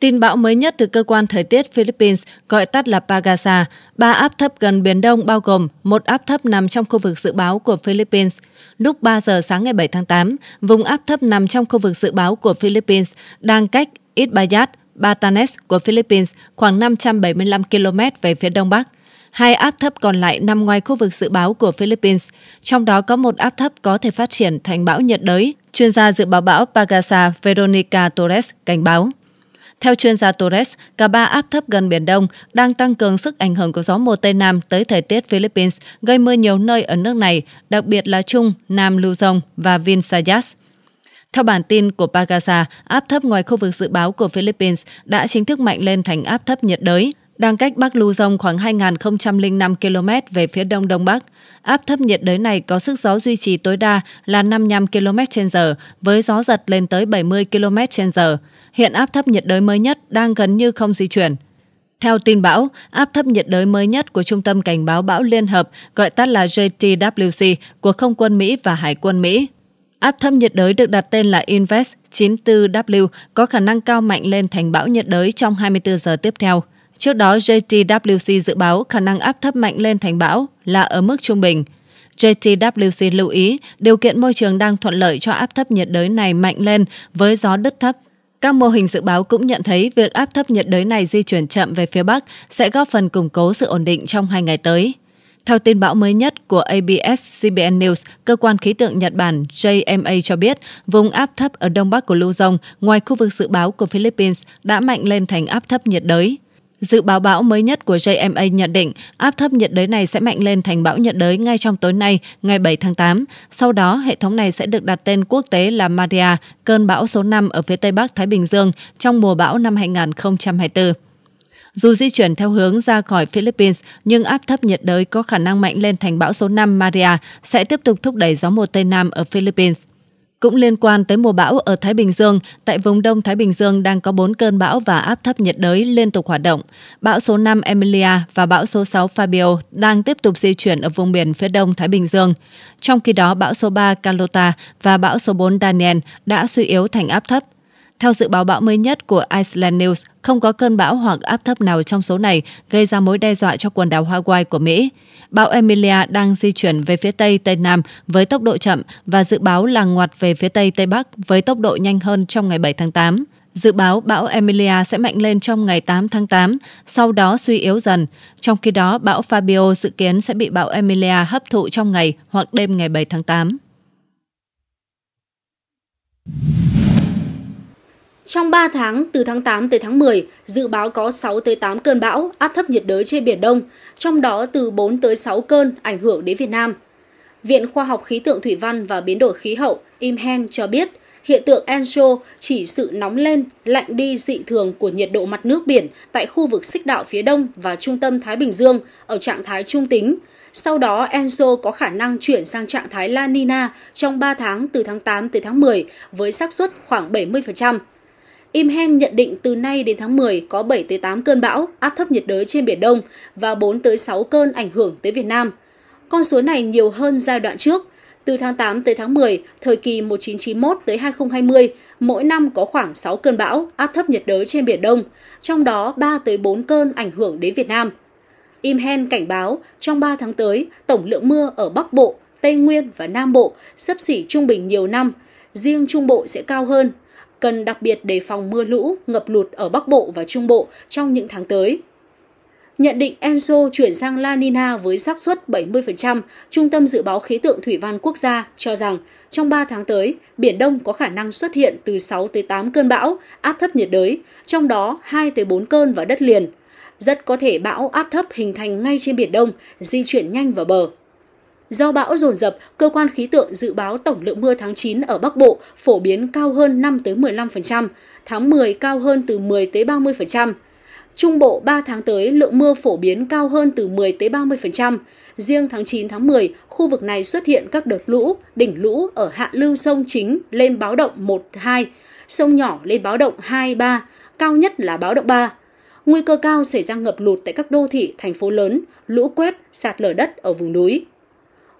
Tin bão mới nhất từ cơ quan thời tiết Philippines gọi tắt là Pagasa, ba áp thấp gần Biển Đông bao gồm một áp thấp nằm trong khu vực dự báo của Philippines. Lúc 3 giờ sáng ngày 7 tháng 8, vùng áp thấp nằm trong khu vực dự báo của Philippines đang cách Itbayat, Batanes của Philippines khoảng 575 km về phía đông bắc. Hai áp thấp còn lại nằm ngoài khu vực dự báo của Philippines, trong đó có một áp thấp có thể phát triển thành bão nhiệt đới. Chuyên gia dự báo bão Pagasa Veronica Torres cảnh báo. Theo chuyên gia Torres, cả ba áp thấp gần Biển Đông đang tăng cường sức ảnh hưởng của gió mùa Tây Nam tới thời tiết Philippines, gây mưa nhiều nơi ở nước này, đặc biệt là Trung, Nam Luzon và Visayas. Theo bản tin của Pagasa, áp thấp ngoài khu vực dự báo của Philippines đã chính thức mạnh lên thành áp thấp nhiệt đới – đang cách Bắc lưu Luzon khoảng 2.005 km về phía đông đông bắc, áp thấp nhiệt đới này có sức gió duy trì tối đa là 55 km h với gió giật lên tới 70 km h Hiện áp thấp nhiệt đới mới nhất đang gần như không di chuyển. Theo tin bão, áp thấp nhiệt đới mới nhất của Trung tâm Cảnh báo Bão Liên Hợp, gọi tắt là JTWC, của Không quân Mỹ và Hải quân Mỹ. Áp thấp nhiệt đới được đặt tên là Invest 94W có khả năng cao mạnh lên thành bão nhiệt đới trong 24 giờ tiếp theo – Trước đó, JTWC dự báo khả năng áp thấp mạnh lên thành bão là ở mức trung bình. JTWC lưu ý điều kiện môi trường đang thuận lợi cho áp thấp nhiệt đới này mạnh lên với gió đất thấp. Các mô hình dự báo cũng nhận thấy việc áp thấp nhiệt đới này di chuyển chậm về phía Bắc sẽ góp phần củng cố sự ổn định trong hai ngày tới. Theo tin bão mới nhất của ABS-CBN News, cơ quan khí tượng Nhật Bản JMA cho biết vùng áp thấp ở đông bắc của Luzon ngoài khu vực dự báo của Philippines đã mạnh lên thành áp thấp nhiệt đới. Dự báo bão mới nhất của JMA nhận định áp thấp nhiệt đới này sẽ mạnh lên thành bão nhiệt đới ngay trong tối nay, ngày 7 tháng 8. Sau đó, hệ thống này sẽ được đặt tên quốc tế là Maria, cơn bão số 5 ở phía Tây Bắc Thái Bình Dương trong mùa bão năm 2024. Dù di chuyển theo hướng ra khỏi Philippines, nhưng áp thấp nhiệt đới có khả năng mạnh lên thành bão số 5 Maria sẽ tiếp tục thúc đẩy gió mùa Tây Nam ở Philippines. Cũng liên quan tới mùa bão ở Thái Bình Dương, tại vùng Đông Thái Bình Dương đang có 4 cơn bão và áp thấp nhiệt đới liên tục hoạt động. Bão số 5 Emilia và bão số 6 Fabio đang tiếp tục di chuyển ở vùng biển phía Đông Thái Bình Dương. Trong khi đó, bão số 3 Carlota và bão số 4 Daniel đã suy yếu thành áp thấp. Theo dự báo bão mới nhất của Iceland News, không có cơn bão hoặc áp thấp nào trong số này gây ra mối đe dọa cho quần đảo Hawaii của Mỹ. Bão Emilia đang di chuyển về phía Tây Tây Nam với tốc độ chậm và dự báo là ngoặt về phía Tây Tây Bắc với tốc độ nhanh hơn trong ngày 7 tháng 8. Dự báo bão Emilia sẽ mạnh lên trong ngày 8 tháng 8, sau đó suy yếu dần. Trong khi đó, bão Fabio dự kiến sẽ bị bão Emilia hấp thụ trong ngày hoặc đêm ngày 7 tháng 8. Trong 3 tháng, từ tháng 8 tới tháng 10, dự báo có 6 tới 8 cơn bão, áp thấp nhiệt đới trên Biển Đông, trong đó từ 4 tới 6 cơn ảnh hưởng đến Việt Nam. Viện Khoa học Khí tượng Thủy văn và Biến đổi Khí hậu IMHEN cho biết, hiện tượng Enso chỉ sự nóng lên, lạnh đi dị thường của nhiệt độ mặt nước biển tại khu vực xích đạo phía đông và trung tâm Thái Bình Dương ở trạng thái trung tính. Sau đó, Enso có khả năng chuyển sang trạng thái La Nina trong 3 tháng từ tháng 8 tới tháng 10 với xác suất khoảng 70%. Im Hen nhận định từ nay đến tháng 10 có 7 tới 8 cơn bão, áp thấp nhiệt đới trên biển Đông và 4 tới 6 cơn ảnh hưởng tới Việt Nam. Con số này nhiều hơn giai đoạn trước. Từ tháng 8 tới tháng 10, thời kỳ 1991 tới 2020, mỗi năm có khoảng 6 cơn bão, áp thấp nhiệt đới trên biển Đông, trong đó 3 tới 4 cơn ảnh hưởng đến Việt Nam. Im Hen cảnh báo trong 3 tháng tới, tổng lượng mưa ở Bắc Bộ, Tây Nguyên và Nam Bộ sấp xỉ trung bình nhiều năm, riêng Trung Bộ sẽ cao hơn cần đặc biệt đề phòng mưa lũ, ngập lụt ở Bắc Bộ và Trung Bộ trong những tháng tới. Nhận định Enso chuyển sang La Nina với xác suất 70%, Trung tâm Dự báo Khí tượng Thủy văn Quốc gia cho rằng trong 3 tháng tới, Biển Đông có khả năng xuất hiện từ 6 tới 8 cơn bão, áp thấp nhiệt đới, trong đó 2 tới 4 cơn vào đất liền. Rất có thể bão áp thấp hình thành ngay trên Biển Đông, di chuyển nhanh vào bờ. Do bão dồn dập, cơ quan khí tượng dự báo tổng lượng mưa tháng 9 ở Bắc Bộ phổ biến cao hơn 5 tới 15%, tháng 10 cao hơn từ 10 tới 30%. Trung Bộ 3 tháng tới lượng mưa phổ biến cao hơn từ 10 tới 30%. Riêng tháng 9 tháng 10, khu vực này xuất hiện các đợt lũ, đỉnh lũ ở hạ lưu sông chính lên báo động 1 2, sông nhỏ lên báo động 2 3, cao nhất là báo động 3 nguy cơ cao xảy ra ngập lụt tại các đô thị, thành phố lớn, lũ quét, sạt lở đất ở vùng núi.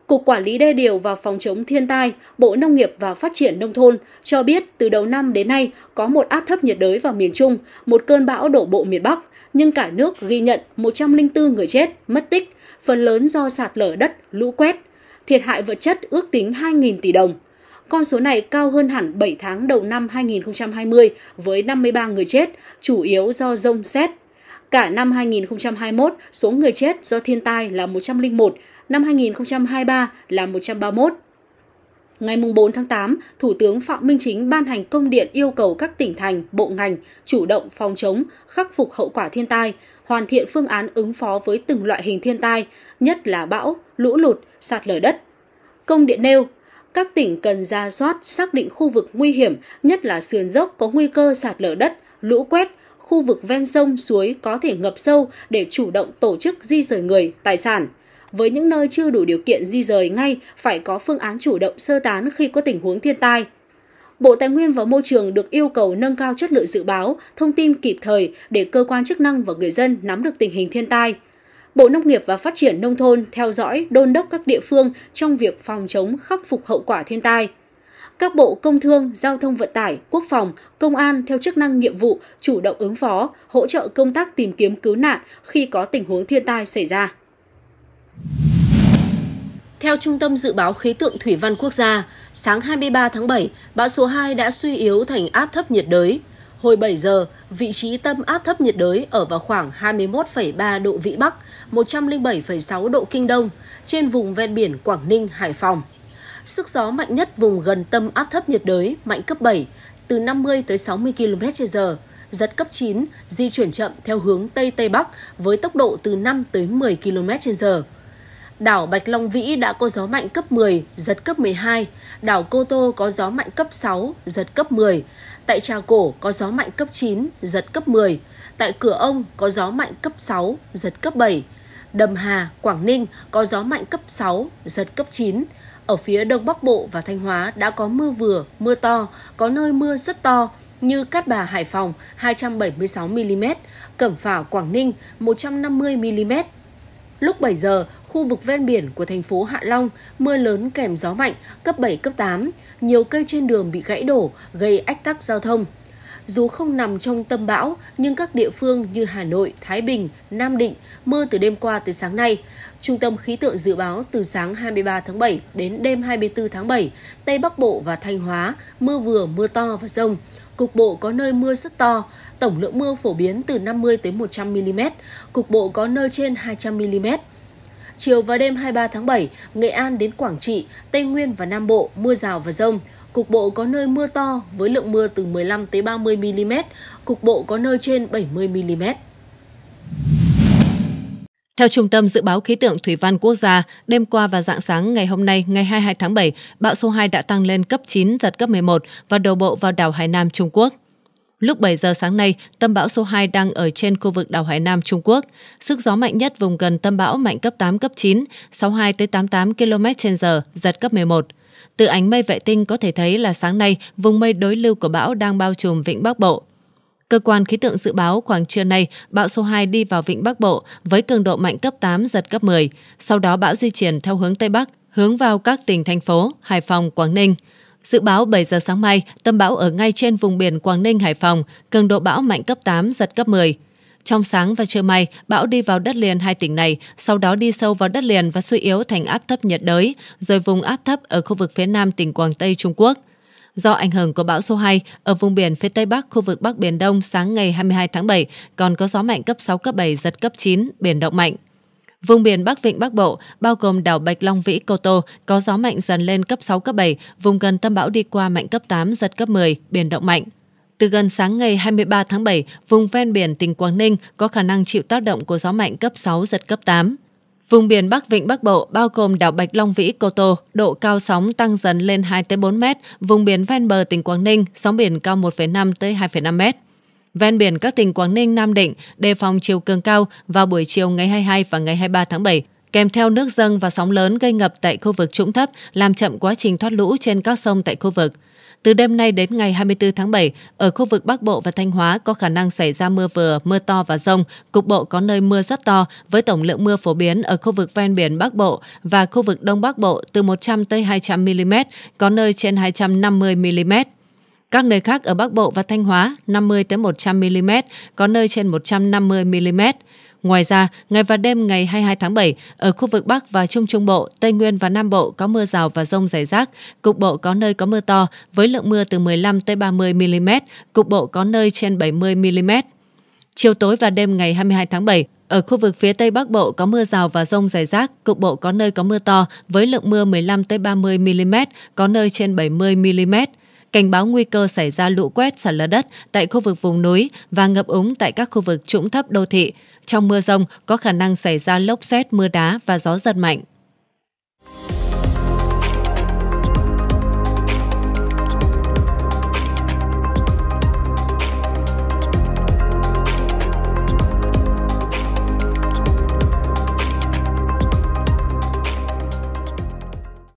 Cục Quản lý đê điều và phòng chống thiên tai, Bộ Nông nghiệp và Phát triển Nông thôn cho biết từ đầu năm đến nay có một áp thấp nhiệt đới vào miền Trung, một cơn bão đổ bộ miền Bắc, nhưng cả nước ghi nhận 104 người chết, mất tích, phần lớn do sạt lở đất, lũ quét. Thiệt hại vật chất ước tính 2.000 tỷ đồng. Con số này cao hơn hẳn 7 tháng đầu năm 2020 với 53 người chết, chủ yếu do rông xét, Cả năm 2021, số người chết do thiên tai là 101, năm 2023 là 131. Ngày 4 tháng 8, Thủ tướng Phạm Minh Chính ban hành công điện yêu cầu các tỉnh thành, bộ ngành chủ động phòng chống, khắc phục hậu quả thiên tai, hoàn thiện phương án ứng phó với từng loại hình thiên tai, nhất là bão, lũ lụt, sạt lở đất. Công điện nêu, các tỉnh cần ra soát, xác định khu vực nguy hiểm, nhất là sườn dốc có nguy cơ sạt lở đất, lũ quét, khu vực ven sông, suối có thể ngập sâu để chủ động tổ chức di rời người, tài sản – với những nơi chưa đủ điều kiện di rời ngay, phải có phương án chủ động sơ tán khi có tình huống thiên tai. Bộ Tài nguyên và Môi trường được yêu cầu nâng cao chất lượng dự báo, thông tin kịp thời để cơ quan chức năng và người dân nắm được tình hình thiên tai. Bộ Nông nghiệp và Phát triển Nông thôn theo dõi, đôn đốc các địa phương trong việc phòng chống khắc phục hậu quả thiên tai. Các bộ Công thương, Giao thông Vận tải, Quốc phòng, Công an theo chức năng nhiệm vụ chủ động ứng phó, hỗ trợ công tác tìm kiếm cứu nạn khi có tình huống thiên tai xảy ra. Theo Trung tâm Dự báo Khí tượng Thủy văn Quốc gia, sáng 23 tháng 7, bão số 2 đã suy yếu thành áp thấp nhiệt đới. Hồi 7 giờ, vị trí tâm áp thấp nhiệt đới ở vào khoảng 21,3 độ Vĩ Bắc, 107,6 độ Kinh Đông, trên vùng ven biển Quảng Ninh, Hải Phòng. Sức gió mạnh nhất vùng gần tâm áp thấp nhiệt đới mạnh cấp 7, từ 50 tới 60 km/h, giật cấp 9, di chuyển chậm theo hướng Tây Tây Bắc với tốc độ từ 5 tới 10 km/h Đảo Bạch Long Vĩ đã có gió mạnh cấp 10, giật cấp 12. Đảo Cô Tô có gió mạnh cấp 6, giật cấp 10. Tại Trà Cổ có gió mạnh cấp 9, giật cấp 10. Tại Cửa Ông có gió mạnh cấp 6, giật cấp 7. Đầm Hà, Quảng Ninh có gió mạnh cấp 6, giật cấp 9. Ở phía Đông Bắc Bộ và Thanh Hóa đã có mưa vừa, mưa to, có nơi mưa rất to như Cát Bà Hải Phòng 276mm, Cẩm Phả Quảng Ninh 150mm, Lúc 7 giờ, khu vực ven biển của thành phố Hạ Long, mưa lớn kèm gió mạnh, cấp 7, cấp 8. Nhiều cây trên đường bị gãy đổ, gây ách tắc giao thông. Dù không nằm trong tâm bão, nhưng các địa phương như Hà Nội, Thái Bình, Nam Định mưa từ đêm qua tới sáng nay. Trung tâm khí tượng dự báo từ sáng 23 tháng 7 đến đêm 24 tháng 7, Tây Bắc Bộ và Thanh Hóa mưa vừa mưa to và rông cục bộ có nơi mưa rất to, tổng lượng mưa phổ biến từ 50 tới 100 mm, cục bộ có nơi trên 200 mm. Chiều và đêm 23 tháng 7, Nghệ An đến Quảng Trị, Tây Nguyên và Nam Bộ mưa rào và rông, cục bộ có nơi mưa to với lượng mưa từ 15 tới 30 mm, cục bộ có nơi trên 70 mm. Theo Trung tâm Dự báo Khí tượng Thủy văn Quốc gia, đêm qua và dạng sáng ngày hôm nay, ngày 22 tháng 7, bão số 2 đã tăng lên cấp 9, giật cấp 11 và đổ bộ vào đảo Hải Nam Trung Quốc. Lúc 7 giờ sáng nay, tâm bão số 2 đang ở trên khu vực đảo Hải Nam Trung Quốc. Sức gió mạnh nhất vùng gần tâm bão mạnh cấp 8, cấp 9, 62 tới 88 km h giật cấp 11. Từ ánh mây vệ tinh có thể thấy là sáng nay, vùng mây đối lưu của bão đang bao trùm vịnh Bắc Bộ. Cơ quan khí tượng dự báo khoảng trưa nay, bão số 2 đi vào vịnh Bắc Bộ với cường độ mạnh cấp 8, giật cấp 10. Sau đó bão di chuyển theo hướng Tây Bắc, hướng vào các tỉnh thành phố Hải Phòng, Quảng Ninh. Dự báo 7 giờ sáng mai, tâm bão ở ngay trên vùng biển Quảng Ninh, Hải Phòng, cường độ bão mạnh cấp 8, giật cấp 10. Trong sáng và trưa mai, bão đi vào đất liền hai tỉnh này, sau đó đi sâu vào đất liền và suy yếu thành áp thấp nhiệt đới, rồi vùng áp thấp ở khu vực phía nam tỉnh Quảng Tây Trung Quốc do ảnh hưởng của bão số 2 ở vùng biển phía Tây Bắc, khu vực Bắc Biển Đông sáng ngày 22 tháng 7 còn có gió mạnh cấp 6, cấp 7, giật cấp 9, biển động mạnh. Vùng biển Bắc Vịnh Bắc Bộ, bao gồm đảo Bạch Long Vĩ, Cô Tô, có gió mạnh dần lên cấp 6, cấp 7, vùng gần tâm bão đi qua mạnh cấp 8, giật cấp 10, biển động mạnh. Từ gần sáng ngày 23 tháng 7, vùng ven biển tỉnh Quảng Ninh có khả năng chịu tác động của gió mạnh cấp 6, giật cấp 8. Vùng biển Bắc Vịnh Bắc Bộ bao gồm đảo Bạch Long Vĩ, Cô Tô, độ cao sóng tăng dần lên 2-4 mét, vùng biển ven bờ tỉnh Quảng Ninh, sóng biển cao 1,5-2,5 mét. Ven biển các tỉnh Quảng Ninh, Nam Định đề phòng chiều cường cao vào buổi chiều ngày 22 và ngày 23 tháng 7, kèm theo nước dâng và sóng lớn gây ngập tại khu vực trũng thấp, làm chậm quá trình thoát lũ trên các sông tại khu vực. Từ đêm nay đến ngày 24 tháng 7, ở khu vực Bắc Bộ và Thanh Hóa có khả năng xảy ra mưa vừa, mưa to và rông. Cục bộ có nơi mưa rất to, với tổng lượng mưa phổ biến ở khu vực ven biển Bắc Bộ và khu vực Đông Bắc Bộ từ 100 tới 200 mm, có nơi trên 250 mm. Các nơi khác ở Bắc Bộ và Thanh Hóa 50 tới 100 mm, có nơi trên 150 mm. Ngoài ra, ngày và đêm ngày 22 tháng 7, ở khu vực Bắc và Trung Trung Bộ, Tây Nguyên và Nam Bộ có mưa rào và rông rải rác, cục bộ có nơi có mưa to với lượng mưa từ 15 tới 30 mm, cục bộ có nơi trên 70 mm. Chiều tối và đêm ngày 22 tháng 7, ở khu vực phía Tây Bắc Bộ có mưa rào và rông rải rác, cục bộ có nơi có mưa to với lượng mưa 15 tới 30 mm, có nơi trên 70 mm. Cảnh báo nguy cơ xảy ra lũ quét, sạt lở đất tại khu vực vùng núi và ngập úng tại các khu vực trũng thấp đô thị. Trong mưa rông có khả năng xảy ra lốc xét, mưa đá và gió giật mạnh.